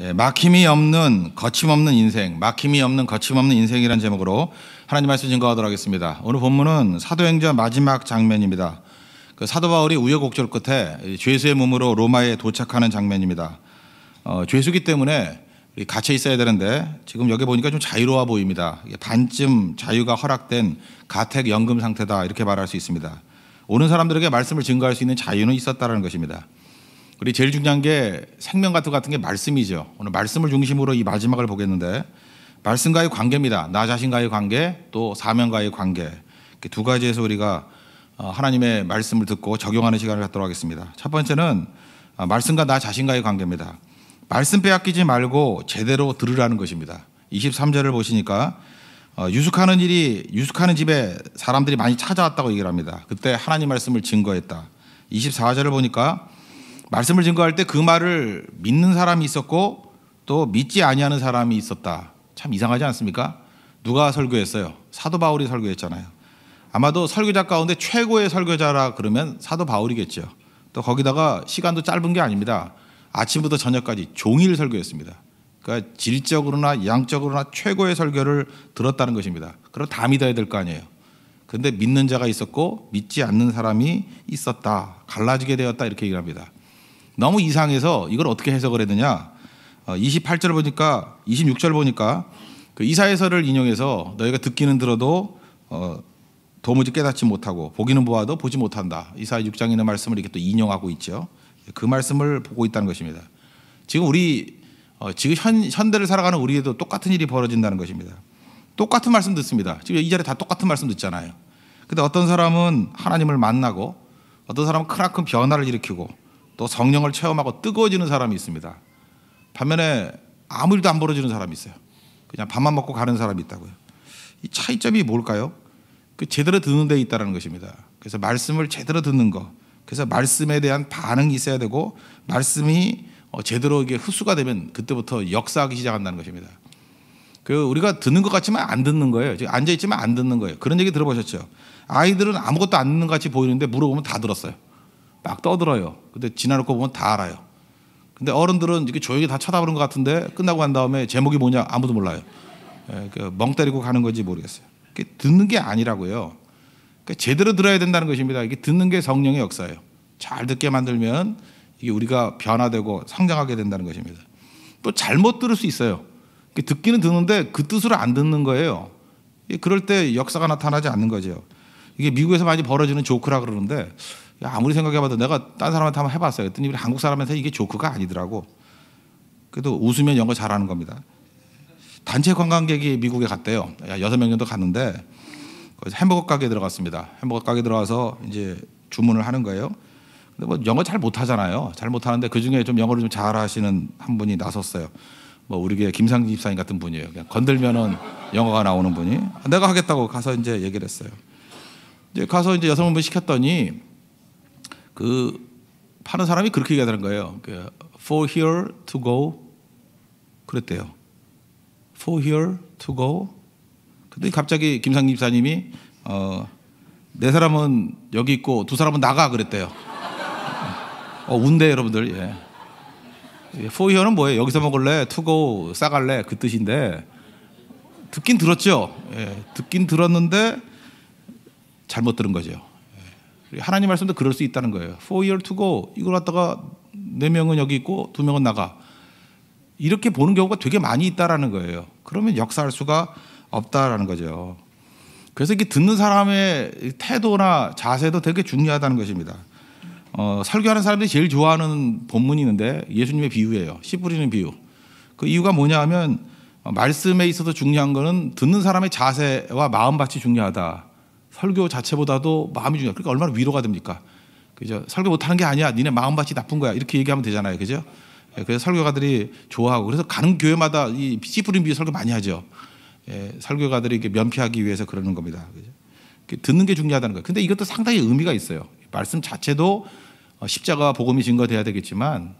예, 막힘이 없는 거침없는 인생, 막힘이 없는 거침없는 인생이라는 제목으로 하나님 말씀 증거하도록 하겠습니다. 오늘 본문은 사도행전 마지막 장면입니다. 그 사도 바울이 우여곡절 끝에 죄수의 몸으로 로마에 도착하는 장면입니다. 어, 죄수기 때문에 갇혀 있어야 되는데 지금 여기 보니까 좀 자유로워 보입니다. 반쯤 자유가 허락된 가택 연금 상태다 이렇게 말할 수 있습니다. 오는 사람들에게 말씀을 증거할 수 있는 자유는 있었다라는 것입니다. 우리 제일 중요한 게 생명 같은 같은 게 말씀이죠. 오늘 말씀을 중심으로 이 마지막을 보겠는데 말씀과의 관계입니다. 나 자신과의 관계 또 사명과의 관계 두 가지에서 우리가 어, 하나님의 말씀을 듣고 적용하는 시간을 갖도록 하겠습니다. 첫 번째는 아, 말씀과 나 자신과의 관계입니다. 말씀 빼앗기지 말고 제대로 들으라는 것입니다. 23절을 보시니까 어, 유숙하는 일이 유숙하는 집에 사람들이 많이 찾아왔다고 얘기를 합니다. 그때 하나님 말씀을 증거했다. 24절을 보니까 말씀을 증거할 때 그 말을 믿는 사람이 있었고 또 믿지 아니하는 사람이 있었다. 참 이상하지 않습니까? 누가 설교했어요? 사도 바울이 설교했잖아요. 아마도 설교자 가운데 최고의 설교자라 그러면 사도 바울이겠죠. 또 거기다가 시간도 짧은 게 아닙니다. 아침부터 저녁까지 종일 설교했습니다. 그러니까 질적으로나 양적으로나 최고의 설교를 들었다는 것입니다. 그럼 다 믿어야 될 거 아니에요. 근데 믿는 자가 있었고 믿지 않는 사람이 있었다. 갈라지게 되었다 이렇게 얘기합니다. 너무 이상해서 이걸 어떻게 해석을 해느냐 28절 어, 보니까 26절 보니까 그 이사에서를 인용해서 너희가 듣기는 들어도 어, 도무지 깨닫지 못하고 보기는 보아도 보지 못한다. 이사 6장에 있는 말씀을 이렇게 또 인용하고 있죠. 그 말씀을 보고 있다는 것입니다. 지금 우리 어, 지금 현, 현대를 살아가는 우리에도 똑같은 일이 벌어진다는 것입니다. 똑같은 말씀 듣습니다. 지금 이 자리에 다 똑같은 말씀 듣잖아요. 근데 어떤 사람은 하나님을 만나고 어떤 사람은 크나큰 변화를 일으키고 또 성령을 체험하고 뜨거워지는 사람이 있습니다. 반면에 아무 일도 안 벌어지는 사람이 있어요. 그냥 밥만 먹고 가는 사람이 있다고요. 이 차이점이 뭘까요? 그 제대로 듣는 데있다는 것입니다. 그래서 말씀을 제대로 듣는 거. 그래서 말씀에 대한 반응이 있어야 되고 말씀이 어, 제대로 이게 흡수가 되면 그때부터 역사하기 시작한다는 것입니다. 그 우리가 듣는 것 같지만 안 듣는 거예요. 지금 앉아 있지만 안 듣는 거예요. 그런 얘기 들어보셨죠? 아이들은 아무것도 안 듣는 것 같이 보이는데 물어보면 다 들었어요. 막 떠들어요. 근데 지나놓 고 보면 다 알아요. 근데 어른들은 이렇게 조용히 다 쳐다보는 것 같은데 끝나고 간 다음에 제목이 뭐냐 아무도 몰라요. 예, 그 멍 때리고 가는 건지 모르겠어요. 듣는 게 아니라고요. 그러니까 제대로 들어야 된다는 것입니다. 이게 듣는 게 성령의 역사예요. 잘 듣게 만들면 이게 우리가 변화되고 성장하게 된다는 것입니다. 또 잘못 들을 수 있어요. 듣기는 듣는데 그 뜻으로 안 듣는 거예요. 그럴 때 역사가 나타나지 않는 거죠. 이게 미국에서 많이 벌어지는 조크라 그러는데 아무리 생각해봐도 내가 딴 사람한테 한번 해봤어요. 그랬더니 우리 한국 사람한테 이게 조크가 아니더라고. 그래도 웃으면 영어 잘하는 겁니다. 단체 관광객이 미국에 갔대요. 여섯 명 정도 갔는데 햄버거 가게 들어갔습니다. 햄버거 가게 들어가서 이제 주문을 하는 거예요. 근데 뭐 영어 잘 못하잖아요. 잘 못하는데 그 중에 좀 영어를 좀 잘하시는 한 분이 나섰어요. 뭐 우리 교김상기 집사님 같은 분이에요. 그냥 건들면은 영어가 나오는 분이 내가 하겠다고 가서 이제 얘기를 했어요. 이제 가서 이제 여성분 시켰더니 그 파는 사람이 그렇게 얘기하는 거예요. 그, For here to go 그랬대요. For here to go. 근데 갑자기 김상 집사님이 어, 네 사람은 여기 있고 두 사람은 나가 그랬대요. 어, 운대 여러분들. 예. 예. For here는 뭐예요? 여기서 먹을래, to go 싸갈래 그 뜻인데 듣긴 들었죠. 예, 듣긴 들었는데 잘못 들은 거죠. 하나님 말씀도 그럴 수 있다는 거예요. 4year to go. 이걸 갖다가 네 명은 여기 있고 두 명은 나가. 이렇게 보는 경우가 되게 많이 있다라는 거예요. 그러면 역사할 수가 없다라는 거죠. 그래서 이게 듣는 사람의 태도나 자세도 되게 중요하다는 것입니다. 어, 설교하는 사람들이 제일 좋아하는 본문이 있는데 예수님의 비유예요. 씨 뿌리는 비유. 그 이유가 뭐냐 하면 어, 말씀에 있어서 중요한 거는 듣는 사람의 자세와 마음밭이 중요하다. 설교 자체보다도 마음이 중요해. 그러니까 얼마나 위로가 됩니까? 그죠? 설교 못하는 게 아니야. 니네 마음밭이 나쁜 거야. 이렇게 얘기하면 되잖아요. 그죠? 예, 그래서 설교가들이 좋아하고 그래서 가는 교회마다 이 씨뿌린 비유 설교 많이 하죠. 예, 설교가들이 이렇게 면피하기 위해서 그러는 겁니다. 그죠? 듣는 게 중요하다는 거예요. 근데 이것도 상당히 의미가 있어요. 말씀 자체도 어, 십자가 복음이 증거돼야 되겠지만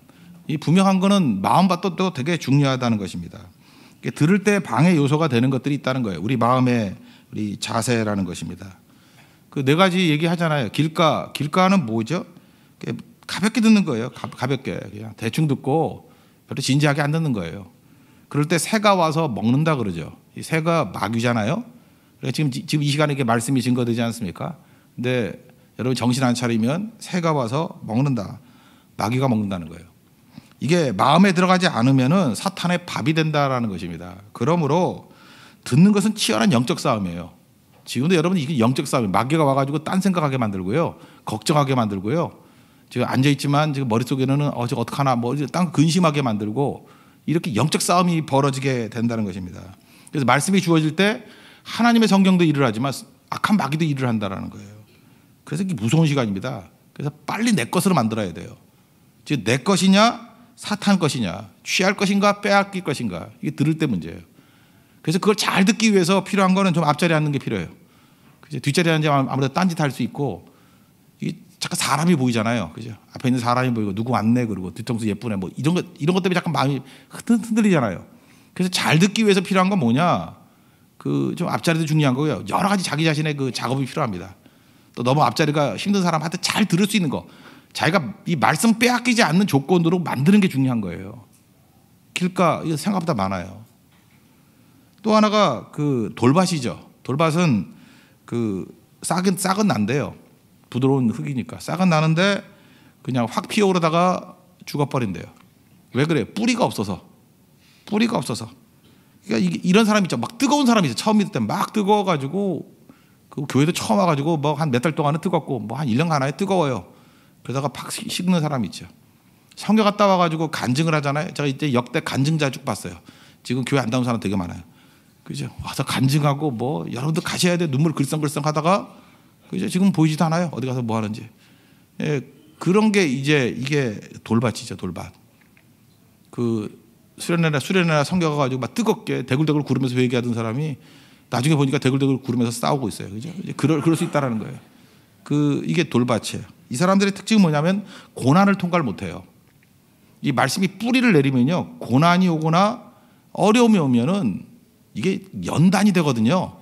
이 분명한 거는 마음밭도 되게 중요하다는 것입니다. 들을 때 방해 요소가 되는 것들이 있다는 거예요. 우리 마음에 우리 자세라는 것입니다. 그 네 가지 얘기하잖아요. 길가, 길가는 뭐죠? 가볍게 듣는 거예요. 가, 볍게 그냥 대충 듣고 별로 진지하게 안 듣는 거예요. 그럴 때 새가 와서 먹는다 그러죠. 이 새가 마귀잖아요. 그러니까 지금 지금 이 시간에 이렇게 말씀이 증거되지 않습니까? 근데 여러분 정신 안 차리면 새가 와서 먹는다. 마귀가 먹는다는 거예요. 이게 마음에 들어가지 않으면은 사탄의 밥이 된다라는 것입니다. 그러므로 듣는 것은 치열한 영적 싸움이에요. 지금도 여러분 이게 영적 싸움이 마귀가 와가지고 딴 생각하게 만들고요, 걱정하게 만들고요. 지금 앉아 있지만 지금 머릿속에는 어 저거 어떡하나 뭐딴 근심하게 만들고 이렇게 영적 싸움이 벌어지게 된다는 것입니다. 그래서 말씀이 주어질 때 하나님의 성경도 일을 하지만 악한 마귀도 일을 한다라는 거예요. 그래서 이게 무서운 시간입니다. 그래서 빨리 내 것으로 만들어야 돼요. 즉내 것이냐 사탄 것이냐 취할 것인가 빼앗길 것인가 이게 들을 때 문제예요. 그래서 그걸 잘 듣기 위해서 필요한 거는 좀 앞자리 앉는 게 필요해요. 그죠? 뒷자리 앉으면 아무래도 딴짓 할 수 있고 잠깐 사람이 보이잖아요. 그죠? 앞에 있는 사람이 보이고 누구 왔네 그리고 뒤통수 예쁘네 뭐 이런 것 이런 것 때문에 잠깐 마음이 흔들리잖아요. 그래서 잘 듣기 위해서 필요한 건 뭐냐? 그 좀 앞자리도 중요한 거고요. 여러 가지 자기 자신의 그 작업이 필요합니다. 또 너무 앞자리가 힘든 사람한테 잘 들을 수 있는 거. 자기가 이 말씀 빼앗기지 않는 조건으로 만드는 게 중요한 거예요. 길가 생각보다 많아요. 또 하나가 그 돌밭이죠. 돌밭은 그 싹은 싹은 난대요. 부드러운 흙이니까 싹은 나는데 그냥 확 피어오르다가 죽어버린대요. 왜 그래요? 뿌리가 없어서 뿌리가 없어서. 그러니까 이런 사람 있죠. 막 뜨거운 사람 있죠. 처음 믿을 때 막 뜨거워가지고 그 교회도 처음 와가지고 뭐 한 몇 달 동안은 뜨겁고 뭐 한1년가나에 뜨거워요. 그러다가 팍 식는 사람 있죠. 성교 갔다 와가지고 간증을 하잖아요. 제가 이때 역대 간증자 쭉 봤어요. 지금 교회 안 다운 사람 되게 많아요. 그죠? 와서 간증하고 뭐 여러분들 가셔야 돼 눈물 글썽글썽 하다가 그죠? 지금 보이지도 않아요. 어디 가서 뭐 하는지. 예, 그런 게 이제 이게 돌밭이죠, 돌밭. 그 수련회나 수련회나 성격 가가지고 막 뜨겁게 대굴대굴 구르면서 회개하던 사람이 나중에 보니까 대굴대굴 구르면서 싸우고 있어요. 그죠? 그럴, 그럴 수 있다라는 거예요. 그 이게 돌밭이에요. 이 사람들의 특징이 뭐냐면 고난을 통과를 못해요. 이 말씀이 뿌리를 내리면요 고난이 오거나 어려움이 오면은 이게 연단이 되거든요.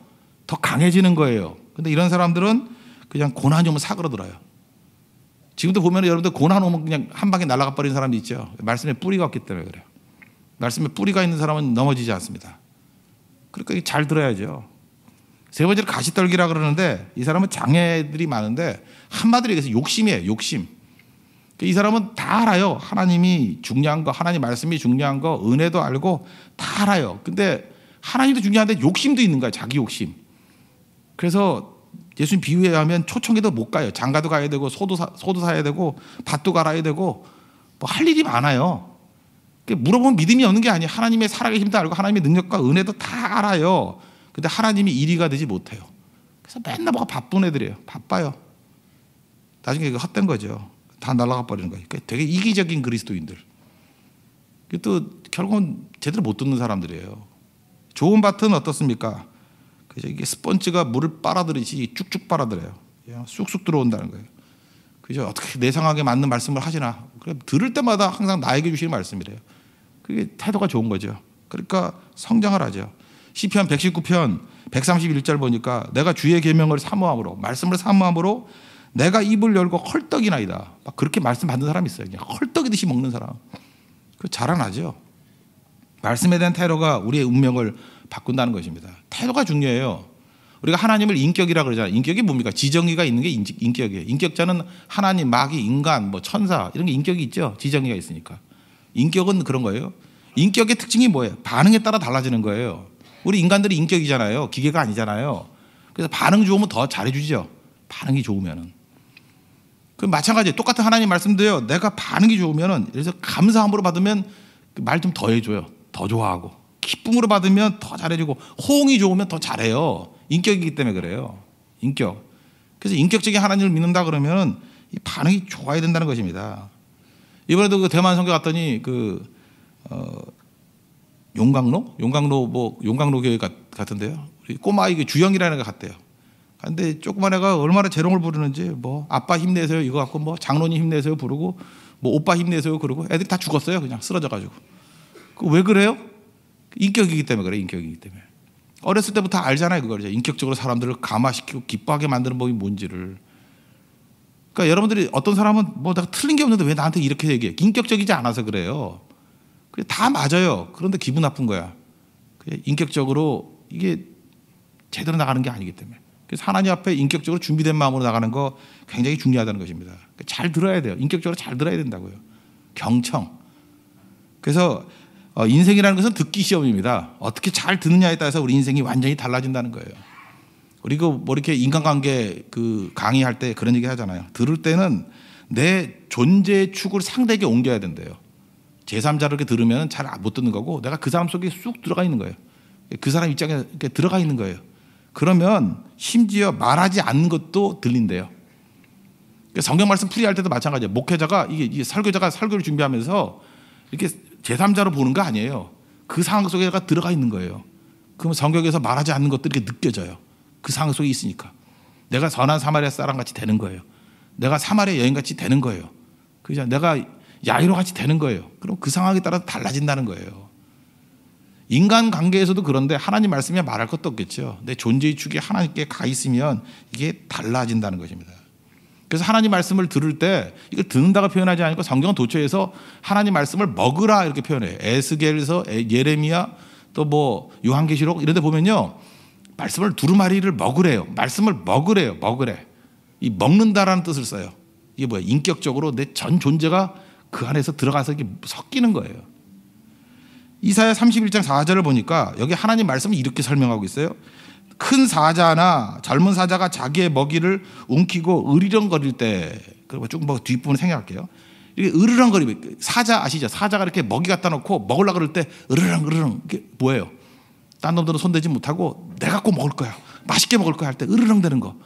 더 강해지는 거예요. 근데 이런 사람들은 그냥 고난이 오면 사그러들어요. 지금도 보면 여러분들 고난 오면 그냥 한 방에 날아가 버린 사람이 있죠. 말씀에 뿌리가 없기 때문에 그래요. 말씀에 뿌리가 있는 사람은 넘어지지 않습니다. 그러니까 잘 들어야죠. 세 번째로 가시떨기라 그러는데 이 사람은 장애들이 많은데 한마디로 얘기해서 욕심이에요. 욕심. 그러니까 이 사람은 다 알아요. 하나님이 중요한 거, 하나님 말씀이 중요한 거, 은혜도 알고 다 알아요. 근데 하나님도 중요한데 욕심도 있는 거야. 자기 욕심. 그래서 예수님 비유 하면 초청에도 못 가요. 장가도 가야 되고 소도 사, 소도 사야 되고 밭도 갈아야 되고 뭐 할 일이 많아요. 물어보면 믿음이 없는 게 아니에요. 하나님의 살아계심도 알고 하나님의 능력과 은혜도 다 알아요. 근데 하나님이 이리가 되지 못해요. 그래서 맨날 뭐가 바쁜 애들이에요. 바빠요. 나중에 이거 그 헛된 거죠. 다 날아가 버리는 거예요. 그러니까 되게 이기적인 그리스도인들. 또 결국은 제대로 못 듣는 사람들이에요. 좋은 밭은 어떻습니까? 그죠? 이게 스펀지가 물을 빨아들이지 쭉쭉 빨아들여요. 쑥쑥 들어온다는 거예요. 그죠? 어떻게 내 상황에 맞는 말씀을 하시나? 그래 들을 때마다 항상 나에게 주시는 말씀이래요. 그게 태도가 좋은 거죠. 그러니까 성장을 하죠. 시편 119편 131절 보니까 내가 주의 계명을 사모함으로 말씀을 사모함으로 내가 입을 열고 헐떡이나이다. 막 그렇게 말씀 받는 사람 있어요. 그냥 헐떡이듯이 먹는 사람. 그 자라나죠. 말씀에 대한 태도가 우리의 운명을 바꾼다는 것입니다. 태도가 중요해요. 우리가 하나님을 인격이라 그러잖아요. 인격이 뭡니까? 지정의가 있는 게 인격이에요. 인격자는 하나님, 마귀, 인간, 뭐 천사 이런 게 인격이 있죠. 지정의가 있으니까. 인격은 그런 거예요. 인격의 특징이 뭐예요? 반응에 따라 달라지는 거예요. 우리 인간들이 인격이잖아요. 기계가 아니잖아요. 그래서 반응 좋으면 더 잘해주죠. 반응이 좋으면은. 그 마찬가지 똑같은 하나님 말씀도요. 내가 반응이 좋으면은 그래서 감사함으로 받으면 그 말좀 더 해줘요. 더 좋아하고 기쁨으로 받으면 더 잘해주고 호응이 좋으면 더 잘해요. 인격이기 때문에 그래요. 인격. 그래서 인격적인 하나님을 믿는다 그러면 반응이 좋아야 된다는 것입니다. 이번에도 그 대만 선교 갔더니 그 어, 용강로용강로뭐용강로 뭐, 교회 같은데요. 우리 꼬마 이게 그 주영이라는 애가 갔대요. 근데 조그만 애가 얼마나 재롱을 부르는지 뭐 아빠 힘내세요 이거 갖고 뭐 장로님 힘내세요 부르고 뭐 오빠 힘내세요 그러고 애들이 다 죽었어요 그냥 쓰러져 가지고. 그 왜 그래요? 인격이기 때문에 그래, 인격이기 때문에. 어렸을 때부터 알잖아요, 그걸. 인격적으로 사람들을 감화시키고 기뻐하게 만드는 법이 뭔지를. 그러니까 여러분들이 어떤 사람은 뭐 내가 틀린 게 없는데 왜 나한테 이렇게 얘기해? 인격적이지 않아서 그래요. 그게다 맞아요. 그런데 기분 나쁜 거야. 인격적으로 이게 제대로 나가는 게 아니기 때문에. 그래서 하나님 앞에 인격적으로 준비된 마음으로 나가는 거 굉장히 중요하다는 것입니다. 그러니까 잘 들어야 돼요. 인격적으로 잘 들어야 된다고요. 경청. 그래서 어, 인생이라는 것은 듣기 시험입니다. 어떻게 잘 듣느냐에 따라서 우리 인생이 완전히 달라진다는 거예요. 그리고 뭐 이렇게 인간관계 그 강의할 때 그런 얘기 하잖아요. 들을 때는 내 존재의 축을 상대에게 옮겨야 된대요. 제3자를 이렇게 들으면 잘 못 듣는 거고 내가 그 사람 속에 쑥 들어가 있는 거예요. 그 사람 입장에 이렇게 들어가 있는 거예요. 그러면 심지어 말하지 않는 것도 들린대요. 그러니까 성경 말씀 풀이할 때도 마찬가지예요. 목회자가 이게 설교자가 설교를 준비하면서 이렇게 제3자로 보는 거 아니에요. 그 상황 속에 가 들어가 있는 거예요. 그러면 성경에서 말하지 않는 것들이 느껴져요. 그 상황 속에 있으니까. 내가 선한 사마리아 사람 같이 되는 거예요. 내가 사마리아 여인 같이 되는 거예요. 그죠? 내가 야이로 같이 되는 거예요. 그럼 그 상황에 따라서 달라진다는 거예요. 인간 관계에서도 그런데 하나님 말씀에 말할 것도 없겠죠. 내 존재의 축이 하나님께 가 있으면 이게 달라진다는 것입니다. 그래서 하나님 말씀을 들을 때이걸듣는다고 표현하지 않고 성경 도처에서 하나님 말씀을 먹으라 이렇게 표현해. 에스겔서 예레미야 또뭐 요한계시록 이런 데 보면요. 말씀을 두루마리를 먹으래요. 말씀을 먹으래요. 먹으래. 이 먹는다라는 뜻을 써요. 이게 뭐야? 인격적으로 내 전 존재가 그 안에서 들어가서 이게 섞이는 거예요. 이사야 31장 4절을 보니까 여기 하나님 말씀을 이렇게 설명하고 있어요. 큰 사자나 젊은 사자가 자기의 먹이를 움키고 으르렁거릴 때, 그리고 조금 뭐, 뭐 뒷부분 생각할게요 이게 으르렁거리면 사자 아시죠? 사자가 이렇게 먹이 갖다 놓고 먹으려 그럴 때 으르렁 으르렁 이게 뭐예요? 딴 놈들은 손대지 못하고 내가 꼭 먹을 거야. 맛있게 먹을 거야 할 때 으르렁 되는 거.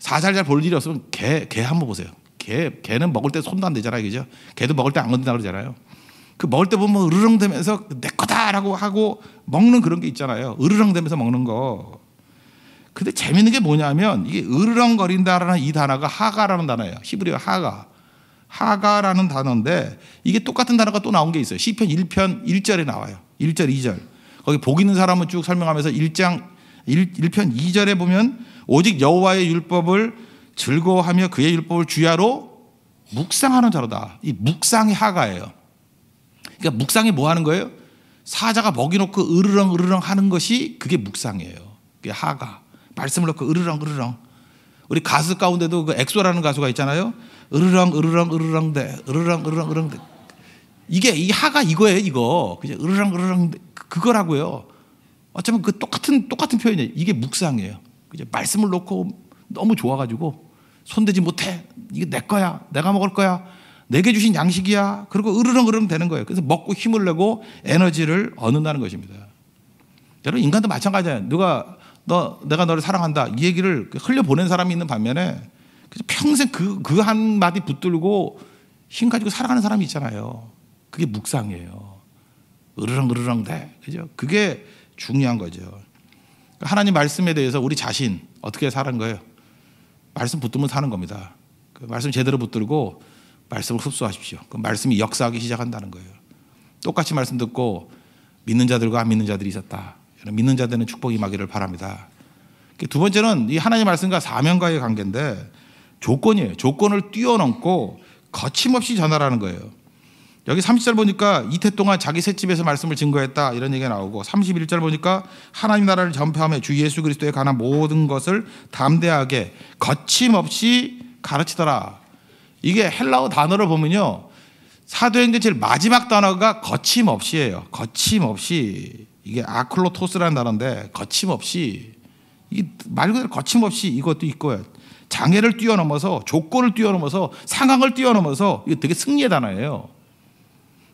사자를 잘볼 일이 없으면 개, 개 한번 보세요. 개, 개는 먹을 때 손도 안 대잖아요. 그죠? 개도 먹을 때 안 건든다 그러잖아요. 그 먹을 때 보면 으르렁 대면서 내 거다라고 하고 먹는 그런 게 있잖아요. 으르렁 대면서 먹는 거. 근데 재밌는 게 뭐냐면 이게 으르렁거린다라는 이 단어가 하가라는 단어예요. 히브리어 하가. 하가라는 단어인데 이게 똑같은 단어가 또 나온 게 있어요. 시편 1편 1절에 나와요. 1절 2절. 거기 복 있는 사람은 쭉 설명하면서 1장 1, 1편 2절에 보면 오직 여호와의 율법을 즐거워하며 그의 율법을 주야로 묵상하는 자로다. 이 묵상이 하가예요. 그러니까 묵상이 뭐 하는 거예요? 사자가 먹이 놓고 으르렁 으르렁 하는 것이 그게 묵상이에요. 그게 하가. 말씀을 넣고 으르렁 으르렁 우리 가수 가운데도 그 엑소라는 가수가 있잖아요. 으르렁 으르렁 으르렁 대 으르렁 으르렁 으르렁 대 이게 이 하가 이거예요 이거 그죠 으르렁 으르렁 그, 그거라고요. 어쩌면 그 똑같은 똑같은 표현이에요. 이게 묵상이에요. 그죠 말씀을 놓고 너무 좋아가지고 손대지 못해 이게 내 거야 내가 먹을 거야 내게 주신 양식이야 그리고 으르렁 으르렁 되는 거예요. 그래서 먹고 힘을 내고 에너지를 얻는다는 것입니다. 여러분 인간도 마찬가지예요. 누가 너 내가 너를 사랑한다 이 얘기를 그 흘려 보낸 사람이 있는 반면에 평생 그 그 한 마디 붙들고 힘 가지고 살아가는 사람이 있잖아요. 그게 묵상이에요. 으르렁 으르렁 대 그죠? 그게 중요한 거죠. 그러니까 하나님 말씀에 대해서 우리 자신 어떻게 사는 거예요? 말씀 붙들면 사는 겁니다. 그 말씀 제대로 붙들고 말씀을 흡수하십시오. 그 말씀이 역사하기 시작한다는 거예요. 똑같이 말씀 듣고 믿는 자들과 안 믿는 자들이 있었다. 믿는 자들은 축복이 임기를 바랍니다. 두 번째는 이 하나님 말씀과 사명과의 관계인데 조건이에요. 조건을 뛰어넘고 거침없이 전하라는 거예요. 여기 30절 보니까 이태 동안 자기 셋집에서 말씀을 증거했다 이런 얘기가 나오고 31절 보니까 하나님 나라를 전파하며 주 예수 그리스도에 관한 모든 것을 담대하게 거침없이 가르치더라. 이게 헬라어 단어를 보면요. 사도행전 제일 마지막 단어가 거침없이예요. 거침없이. 이게 아클로토스라는 단어인데 거침없이 말 그대로 거침없이 이것도 있고요. 장애를 뛰어넘어서 조건을 뛰어넘어서 상황을 뛰어넘어서 이거 되게 승리의 단어예요.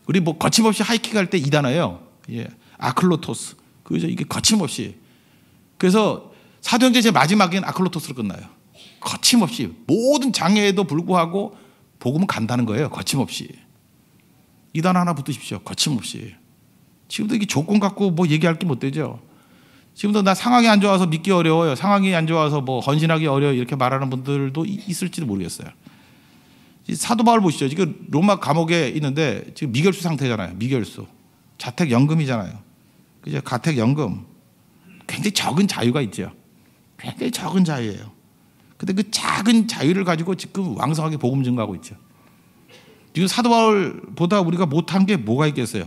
우리 뭐 거침없이 하이킥할때 이 단어예요. 예. 아클로토스. 그죠? 이게 거침없이. 그래서 사도행제 제 마지막엔 아클로토스로 끝나요. 거침없이 모든 장애에도 불구하고 복음은 간다는 거예요. 거침없이. 이 단어 하나 붙으십시오. 거침없이. 지금도 이게 조건 갖고 뭐 얘기할 게 못 되죠. 지금도 나 상황이 안 좋아서 믿기 어려워요. 상황이 안 좋아서 뭐 헌신하기 어려워요. 이렇게 말하는 분들도 있을지도 모르겠어요. 사도 바울 보시죠. 지금 로마 감옥에 있는데 지금 미결수 상태잖아요. 미결수. 자택 연금이잖아요. 그죠? 가택 연금. 굉장히 적은 자유가 있죠. 굉장히 적은 자유예요. 근데 그 작은 자유를 가지고 지금 왕성하게 복음 증가하고 있죠. 지금 사도 바울보다 우리가 못한 게 뭐가 있겠어요?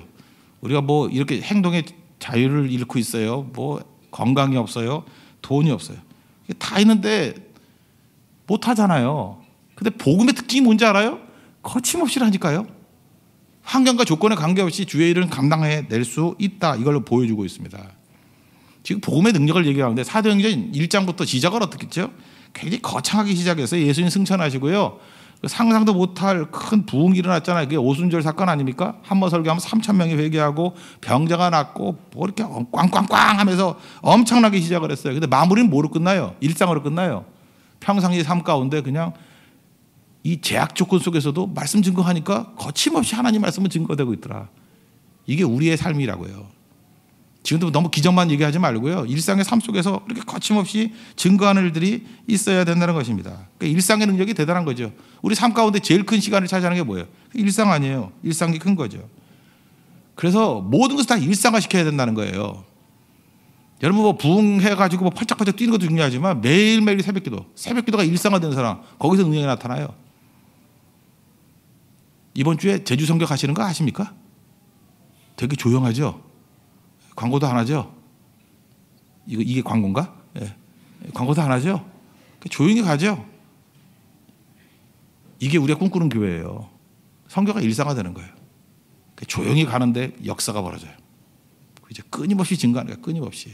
우리가 뭐 이렇게 행동의 자유를 잃고 있어요. 뭐 건강이 없어요. 돈이 없어요. 다 있는데 못 하잖아요. 근데 복음의 특징이 뭔지 알아요? 거침없이라니까요. 환경과 조건에 관계없이 주의 일은 감당해 낼 수 있다. 이걸로 보여주고 있습니다. 지금 복음의 능력을 얘기하는데 사도행전 1장부터 시작을 어떻게 했죠? 굉장히 거창하게 시작해서 예수님 승천하시고요. 그 상상도 못할 큰 부흥이 일어났잖아요. 그게 오순절 사건 아닙니까? 한모설교 하면 3천 명이 회개하고 병자가 낫고 뭐 이렇게 꽝꽝꽝 하면서 엄청나게 시작을 했어요. 근데 마무리는 뭐로 끝나요? 일상으로 끝나요. 평상시 삶 가운데 그냥 이 제약 조건 속에서도 말씀 증거하니까 거침없이 하나님 말씀은 증거되고 있더라. 이게 우리의 삶이라고요. 지금도 너무 기적만 얘기하지 말고요. 일상의 삶 속에서 이렇게 거침없이 증거하는 일들이 있어야 된다는 것입니다. 그러니까 일상의 능력이 대단한 거죠. 우리 삶 가운데 제일 큰 시간을 차지하는 게 뭐예요? 일상 아니에요. 일상이 큰 거죠. 그래서 모든 것을 다 일상화 시켜야 된다는 거예요. 여러분 뭐 부흥해가지고 뭐 팔짝팔짝 뛰는 것도 중요하지만 매일매일 새벽기도, 새벽기도가 일상화된 사람 거기서 능력이 나타나요. 이번 주에 제주 성격 가시는거 아십니까? 되게 조용하죠. 광고도 안 하죠. 이거 이게 광고인가? 예. 광고도 안 하죠. 조용히 가죠. 이게 우리가 꿈꾸는 교회예요. 성교가 일상화되는 거예요. 그러니까 조용히 가는데 역사가 벌어져요. 그 이제 끊임없이 증가하는 거예요. 끊임없이.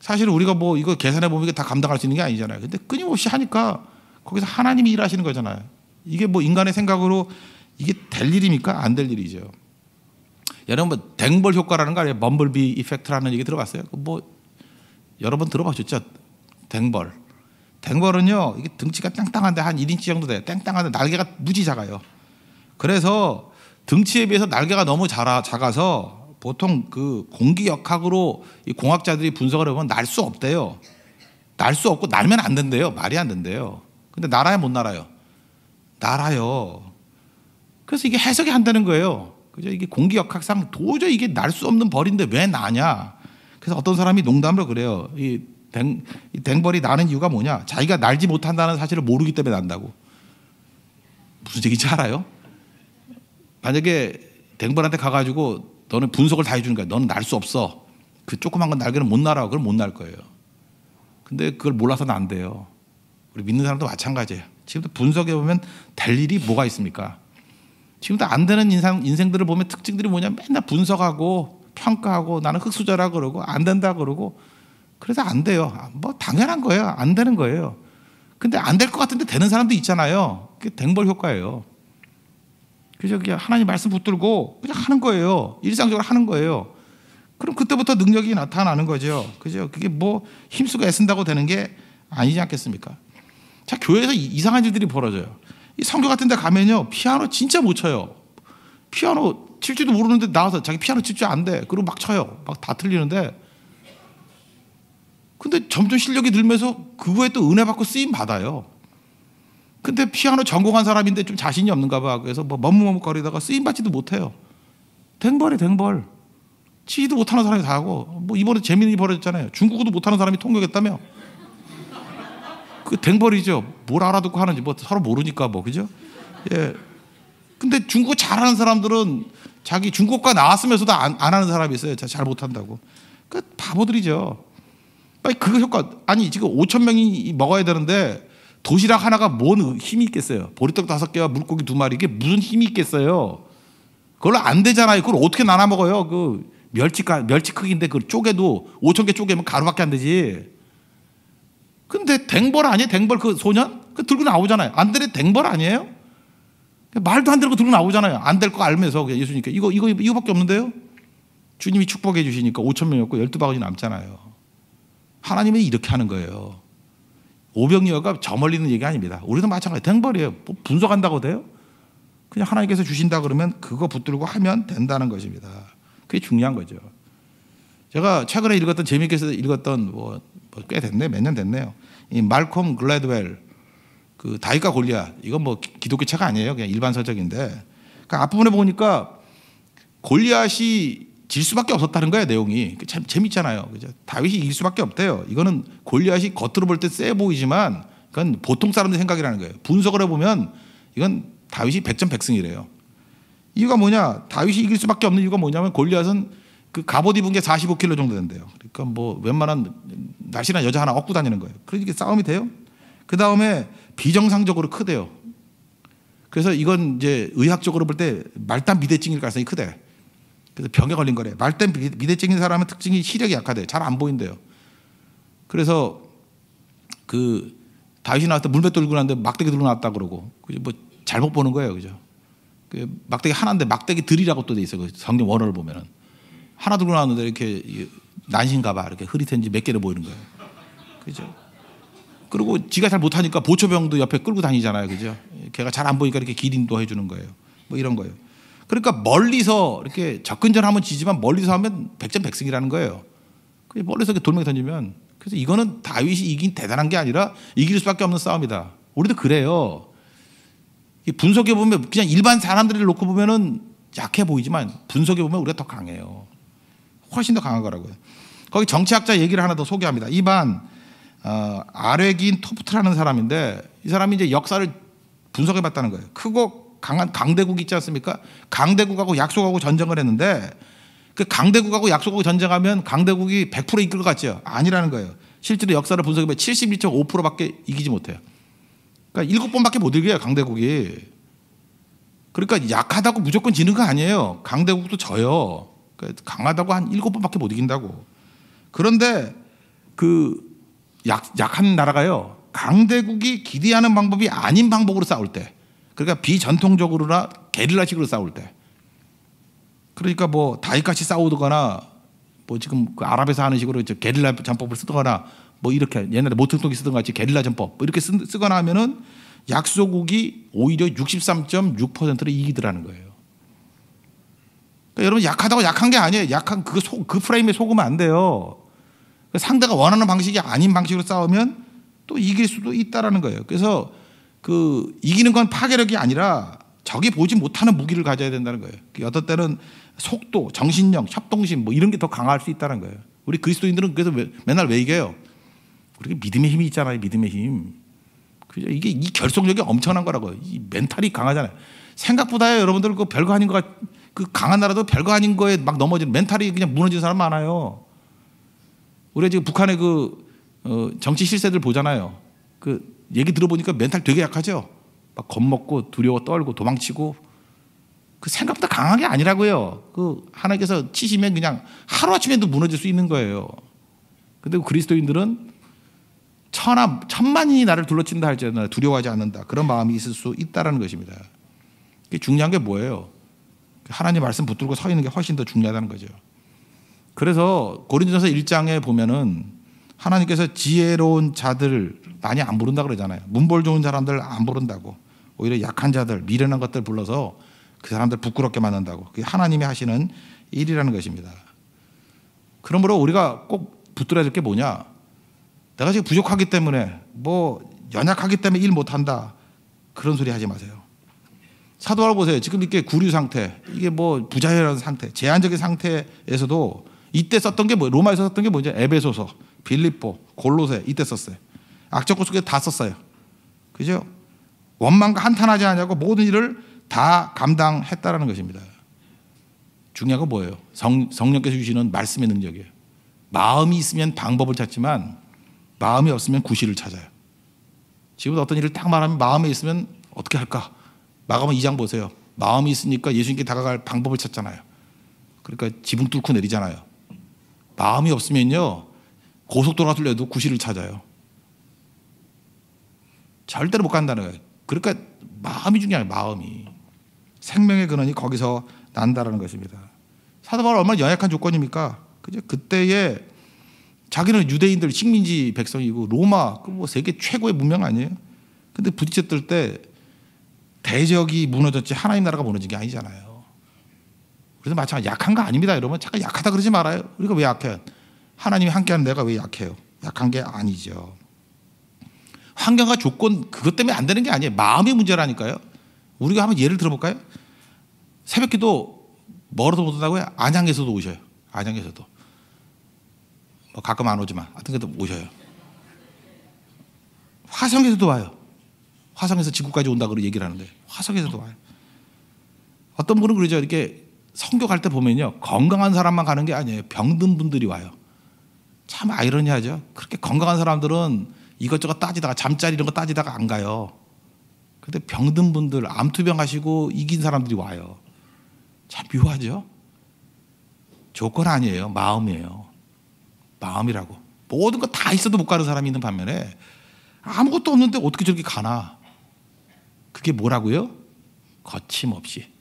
사실 우리가 뭐 이거 계산해 보면 이게 다 감당할 수 있는 게 아니잖아요. 근데 끊임없이 하니까 거기서 하나님이 일하시는 거잖아요. 이게 뭐 인간의 생각으로 이게 될 일입니까? 안 될 일이죠. 여러분 뭐 댕벌 효과라는 거 아니에요? 범블비 이펙트라는 얘기 들어봤어요? 뭐 여러 번 들어봤죠. 댕벌. 댕벌은요, 이게 등치가 땡땅한데 한 1인치 정도 돼요. 땡땅한데 날개가 무지 작아요. 그래서 등치에 비해서 날개가 너무 작아, 작아서 보통 그 공기 역학으로 이 공학자들이 분석을 해보면 날 수 없대요. 날 수 없고 날면 안 된대요. 말이 안 된대요. 근데 날아야 못 날아요. 날아요. 그래서 이게 해석이 안 되는 거예요. 그죠? 이게 공기 역학상 도저히 이게 날 수 없는 벌인데 왜 나냐? 그래서 어떤 사람이 농담으로 그래요. 이 댕, 댕벌이 나는 이유가 뭐냐? 자기가 날지 못한다는 사실을 모르기 때문에 난다고. 무슨 얘기인지 알아요? 만약에 댕벌한테 가가지고 너는 분석을 다 해주는 거야. 너는 날 수 없어. 그 조그만 건 날개는 못 날아. 그럼 못날 거예요. 근데 그걸 몰라서는 안 돼요. 우리 믿는 사람도 마찬가지예요. 지금도 분석해 보면 될 일이 뭐가 있습니까? 지금도 안 되는 인상, 인생들을 보면 특징들이 뭐냐? 맨날 분석하고 평가하고 나는 흙수저라 그러고 안 된다 그러고 그래서 안 돼요. 뭐 당연한 거예요. 안 되는 거예요. 근데 안 될 것 같은데 되는 사람도 있잖아요. 그게 댕벌 효과예요. 그죠? 그냥 하나님 말씀 붙들고 그냥 하는 거예요. 일상적으로 하는 거예요. 그럼 그때부터 능력이 나타나는 거죠. 그죠? 그게 뭐 힘쓰고 애쓴다고 되는 게 아니지 않겠습니까? 자, 교회에서 이상한 일들이 벌어져요. 이 성교 같은 데 가면요. 피아노 진짜 못 쳐요. 피아노 칠 줄도 모르는데 나와서 자기 피아노 칠 줄 안 돼. 그리고 막 쳐요. 막 다 틀리는데 근데 점점 실력이 늘면서 그거에 또 은혜 받고 쓰임 받아요. 근데 피아노 전공한 사람인데 좀 자신이 없는가 봐. 그래서 뭐 머뭇머뭇거리다가 쓰임 받지도 못해요. 댕벌이 댕벌. 치지도 못하는 사람이 다 하고 뭐 이번에 재민이 벌어졌잖아요. 중국어도 못하는 사람이 통역했다며. 그 댕벌이죠. 뭘 알아듣고 하는지 뭐 서로 모르니까 뭐 그죠? 예. 근데 중국어 잘하는 사람들은 자기 중국과 나왔으면서도 안, 안 하는 사람이 있어요. 잘 못한다고. 그 바보들이죠. 빨리 그 효과 아니 지금 5천 명이 먹어야 되는데 도시락 하나가 뭔 힘이 있겠어요? 보리떡 다섯 개와 물고기 두 마리 이게 무슨 힘이 있겠어요? 그걸로 안 되잖아요. 그걸 어떻게 나눠 먹어요? 그 멸치 가 멸치 크기인데 그걸 쪼개도 5천 개 쪼개면 가루밖에 안 되지. 근데 댕벌 아니에요? 댕벌 그 소년? 그 들고 나오잖아요. 안 되는 댕벌 아니에요? 말도 안 되는 거 들고 나오잖아요. 안 될 거 알면서 예수님께 이거 이거 이거밖에 없는데요. 주님이 축복해 주시니까 5천 명이었고 12바구니 남잖아요. 하나님은 이렇게 하는 거예요. 오병이어가 저 멀리는 얘기 아닙니다. 우리도 마찬가지 댕벌이에요. 뭐 분석한다고 돼요? 그냥 하나님께서 주신다 그러면 그거 붙들고 하면 된다는 것입니다. 그게 중요한 거죠. 제가 최근에 읽었던 재미있게 읽었던 뭐꽤 뭐 됐네 몇 년 됐네요. 이 말콤 글래드웰 그 다윗과 골리앗 이건 뭐 기독교 책 아니에요 그냥 일반 서적인데 그 앞부분에 보니까 골리앗이 질 수밖에 없었다는 거야 내용이 그 참 재밌잖아요. 그죠? 다윗이 이길 수밖에 없대요. 이거는 골리앗이 겉으로 볼 때 쎄 보이지만 그건 보통 사람들 생각이라는 거예요. 분석을 해보면 이건 다윗이 백전백승이래요. 이유가 뭐냐? 다윗이 이길 수밖에 없는 이유가 뭐냐면 골리앗은 그 갑옷 입은 게 45kg 정도 된대요. 그러니까 뭐 웬만한 날씬한 여자 하나 얻고 다니는 거예요. 그러니까 싸움이 돼요. 그 다음에 비정상적으로 크대요. 그래서 이건 이제 의학적으로 볼 때 말단 비대증일 가능성이 크대. 그래서 병에 걸린 거래. 말단 미대증인 사람은 특징이 시력이 약하대잘 안 보인대요. 그래서 그 다윗이 나왔다 물맷 들고 나왔는데 막대기 들고 나왔다 그러고 그죠 뭐 잘못 보는 거예요 그죠 그 막대기 하나인데 막대기 들이라고 또 돼 있어요 그 성경 원어를 보면은 하나 들고 나왔는데 이렇게 난신가봐 이렇게 흐릿한지 몇 개를 보이는 거예요 그죠 그리고 지가 잘 못하니까 보초병도 옆에 끌고 다니잖아요 그죠 걔가 잘 안 보니까 이렇게 기린도 해주는 거예요 뭐 이런 거예요 그러니까 멀리서 이렇게 접근전 한번 지지만 멀리서 하면 백전백승이라는 거예요. 멀리서 이렇게 돌멩이 던지면 그래서 이거는 다윗이 이긴 대단한 게 아니라 이길 수밖에 없는 싸움이다. 우리도 그래요. 분석해 보면 그냥 일반 사람들을 놓고 보면은 약해 보이지만 분석해 보면 우리가 더 강해요. 훨씬 더 강한 거라고요. 거기 정치학자 얘기를 하나 더 소개합니다. 이반 어, 아뢰긴 토프트라는 사람인데 이 사람이 이제 역사를 분석해 봤다는 거예요. 크고 강한 강대국 있지 않습니까? 강대국하고 약속하고 전쟁을 했는데 그 강대국하고 약속하고 전쟁하면 강대국이 100% 이길 것 같죠? 아니라는 거예요. 실제로 역사를 분석해보면 72.5%밖에 이기지 못해요. 그러니까 7번밖에 못 이겨요, 강대국이. 그러니까 약하다고 무조건 지는 거 아니에요. 강대국도 져요. 그러니까 강하다고 한 7번밖에 못 이긴다고. 그런데 그 약, 약한 나라가요. 강대국이 기대하는 방법이 아닌 방법으로 싸울 때 그러니까 비전통적으로나 게릴라식으로 싸울 때. 그러니까 뭐 다이같이 싸우거나 뭐 지금 그 아랍에서 하는 식으로 저 게릴라 전법을 쓰거나 뭐 이렇게 옛날에 모퉁토이 쓰던 같이 게릴라 전법 뭐 이렇게 쓰, 쓰거나 하면은 약소국이 오히려 63.6%를 이기더라는 거예요. 그러니까 여러분 약하다고 약한 게 아니에요. 약한 그, 소, 그 프레임에 속으면 안 돼요. 그러니까 상대가 원하는 방식이 아닌 방식으로 싸우면 또 이길 수도 있다라는 거예요. 그래서 그 이기는 건 파괴력이 아니라 적이 보지 못하는 무기를 가져야 된다는 거예요. 여떤 때는 속도, 정신력, 협동심 뭐 이런 게 더 강할 수 있다는 거예요. 우리 그리스도인들은 그래서 왜, 맨날 왜 이겨요? 우리가 믿음의 힘이 있잖아요. 믿음의 힘. 그죠? 이게 이 결속력이 엄청난 거라고. 요이 멘탈이 강하잖아요. 생각보다 요 여러분들 그 별거 아닌 거가 그 강한 나라도 별거 아닌 거에 막 넘어지는 멘탈이 그냥 무너진 사람 많아요. 우리가 지금 북한의 그 어, 정치 실세들 보잖아요. 그 얘기 들어보니까 멘탈 되게 약하죠. 막 겁먹고 두려워 떨고 도망치고 그 생각보다 강한게 아니라고요. 그 하나님께서 치시면 그냥 하루 아침에도 무너질 수 있는 거예요. 근데 그 그리스도인들은 천하 천만이 나를 둘러친다 할지라도 두려워하지 않는다. 그런 마음이 있을 수있다는 것입니다. 중요한 게 뭐예요? 하나님 말씀 붙들고 서 있는 게 훨씬 더 중요하다는 거죠. 그래서 고린도전서 1장에 보면은 하나님께서 지혜로운 자들 많이 안 부른다 그러잖아요. 문벌 좋은 사람들 안 부른다고. 오히려 약한 자들, 미련한 것들 불러서 그 사람들 부끄럽게 만든다고. 그게 하나님이 하시는 일이라는 것입니다. 그러므로 우리가 꼭 붙들어야 될 게 뭐냐? 내가 지금 부족하기 때문에 뭐 연약하기 때문에 일 못한다. 그런 소리 하지 마세요. 사도를 보세요. 지금 이렇게 구류 상태, 이게 뭐 부자연한 상태, 제한적인 상태에서도 이때 썼던 게 뭐, 로마에서 썼던 게 뭐죠? 에베소서, 빌립보, 골로세 이때 썼어요. 악적 구속에 다 썼어요. 그죠? 원망과 한탄하지 않냐고 모든 일을 다 감당했다라는 것입니다. 중요한 건 뭐예요? 성, 성령께서 주시는 말씀의 능력이에요. 마음이 있으면 방법을 찾지만 마음이 없으면 구실을 찾아요. 지금 어떤 일을 딱 말하면 마음에 있으면 어떻게 할까? 마감은 2장 보세요. 마음이 있으니까 예수님께 다가갈 방법을 찾잖아요. 그러니까 지붕 뚫고 내리잖아요. 마음이 없으면요. 고속도로 뚫려도 구실을 찾아요. 절대로 못 간다는 거예요. 그러니까 마음이 중요해요. 마음이. 생명의 근원이 거기서 난다라는 것입니다. 사도 바울 얼마나 연약한 조건입니까? 그죠? 그때에 자기는 유대인들 식민지 백성이고 로마 그 뭐 세계 최고의 문명 아니에요? 근데 부딪혔을 때 대적이 무너졌지 하나님 나라가 무너진 게 아니잖아요. 그래서 마찬가지 약한 거 아닙니다. 이러면 잠깐 약하다 그러지 말아요. 우리가 왜 약해? 하나님이 함께하는 내가 왜 약해요? 약한 게 아니죠. 환경과 조건 그것 때문에 안 되는 게 아니에요. 마음의 문제라니까요. 우리가 한번 예를 들어볼까요? 새벽기도 멀어도못 온다고요? 안양에서도 오셔요. 안양에서도. 뭐 가끔 안 오지만 하여튼 그래도 오셔요. 화성에서도 와요. 화성에서 지구까지 온다 고 얘기를 하는데 화성에서도 와요. 어떤 분은 그러죠. 이렇게 성교 갈 때 보면요. 건강한 사람만 가는 게 아니에요. 병든 분들이 와요. 참 아이러니하죠. 그렇게 건강한 사람들은 이것저것 따지다가 잠자리 이런 거 따지다가 안 가요. 근데 병든 분들 암투병 하시고 이긴 사람들이 와요. 참 묘하죠? 조건 아니에요. 마음이에요. 마음이라고. 모든 거 다 있어도 못 가는 사람이 있는 반면에 아무것도 없는데 어떻게 저렇게 가나. 그게 뭐라고요? 거침없이.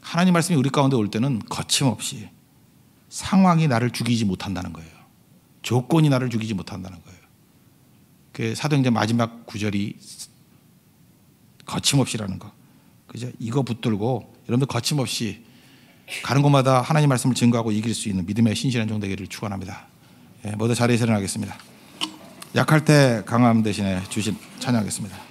하나님 말씀이 우리 가운데 올 때는 거침없이 상황이 나를 죽이지 못한다는 거예요. 조건이 나를 죽이지 못한다는 거예요. 그 사도행전 마지막 구절이 거침없이라는 거. 그죠? 이거 붙들고 여러분들 거침없이 가는 곳마다 하나님 말씀을 증거하고 이길 수 있는 믿음의 신실한 종 되기를 축원합니다. 예, 모두 자리에서 일어나겠습니다. 약할 때 강함 대신에 주신 찬양하겠습니다.